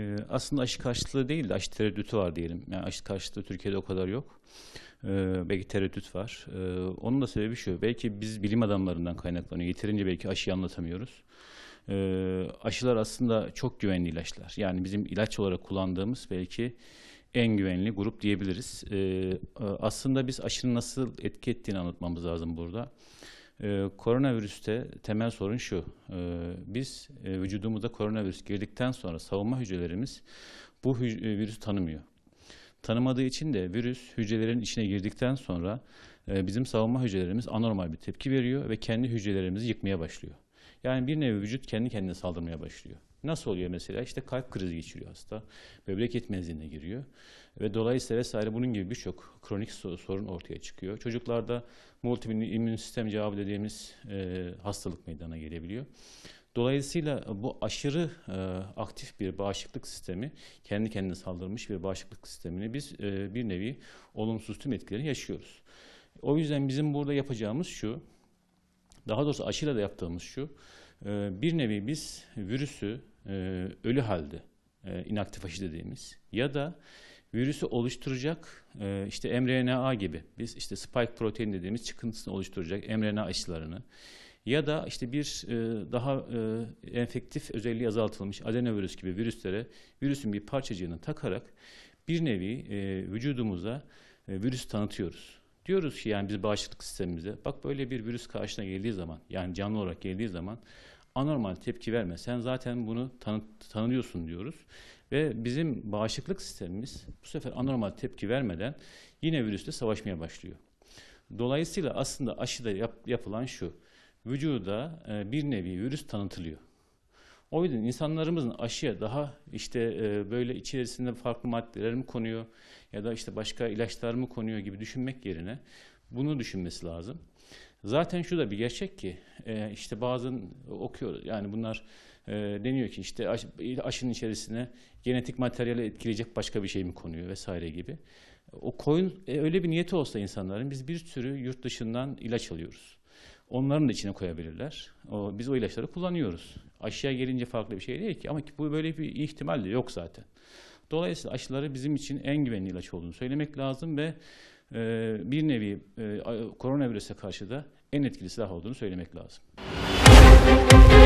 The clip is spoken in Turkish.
Ee, aslında aşı karşıtlığı değil de aşı tereddütü var diyelim. Yani aşı karşıtlığı Türkiye'de o kadar yok. Ee, belki tereddüt var. Ee, onun da sebebi şu. Belki biz bilim adamlarından kaynaklanıyor. Yeterince belki aşıyı anlatamıyoruz. Ee, aşılar aslında çok güvenli ilaçlar. Yani bizim ilaç olarak kullandığımız belki en güvenli grup diyebiliriz. Ee, aslında biz aşının nasıl etki ettiğini anlatmamız lazım burada. Ee, koronavirüste temel sorun şu, ee, biz e, vücudumuza koronavirüs girdikten sonra savunma hücrelerimiz bu hüc e, virüsü tanımıyor. Tanımadığı için de virüs hücrelerin içine girdikten sonra e, bizim savunma hücrelerimiz anormal bir tepki veriyor ve kendi hücrelerimizi yıkmaya başlıyor. Yani bir nevi vücut kendi kendine saldırmaya başlıyor. Nasıl oluyor mesela? İşte kalp krizi geçiriyor hasta. Böbrek yetmezliğine giriyor. Ve dolayısıyla vesaire bunun gibi birçok kronik sorun ortaya çıkıyor. Çocuklarda immün sistem cevabı dediğimiz e, hastalık meydana gelebiliyor. Dolayısıyla bu aşırı e, aktif bir bağışıklık sistemi, kendi kendine saldırmış bir bağışıklık sistemini biz e, bir nevi olumsuz tüm etkilerini yaşıyoruz. O yüzden bizim burada yapacağımız şu, daha doğrusu aşıyla da yaptığımız şu, e, bir nevi biz virüsü e, ölü halde, e, inaktif aşı dediğimiz ya da virüsü oluşturacak işte mRNA gibi biz işte spike protein dediğimiz çıkıntısını oluşturacak mRNA aşılarını ya da işte bir daha enfektif özelliği azaltılmış adenovirüs gibi virüslere virüsün bir parçacığını takarak bir nevi vücudumuza virüs tanıtıyoruz. Diyoruz ki yani biz bağışıklık sistemimize bak böyle bir virüs karşına geldiği zaman yani canlı olarak geldiği zaman anormal tepki verme. Sen zaten bunu tanı, tanıyorsun diyoruz. Ve bizim bağışıklık sistemimiz bu sefer anormal tepki vermeden yine virüsle savaşmaya başlıyor. Dolayısıyla aslında aşıda yap, yapılan şu. Vücuda e, bir nevi virüs tanıtılıyor. O yüzden insanlarımızın aşıya daha işte e, böyle içerisinde farklı maddeler mi konuyor ya da işte başka ilaçlar mı konuyor gibi düşünmek yerine bunu düşünmesi lazım. Zaten şu da bir gerçek ki e, işte bazen okuyor yani bunlar e, deniyor ki işte aşının içerisine genetik materyali etkileyecek başka bir şey mi konuyor vesaire gibi. O koyun öyle bir niyeti olsa insanların biz bir sürü yurt dışından ilaç alıyoruz. Onların da içine koyabilirler. O, biz o ilaçları kullanıyoruz. Aşıya gelince farklı bir şey değil ki ama bu böyle bir ihtimal de yok zaten. Dolayısıyla aşıları bizim için en güvenli ilaç olduğunu söylemek lazım ve e, bir nevi e, koronavirüse karşı da en etkili silah olduğunu söylemek lazım.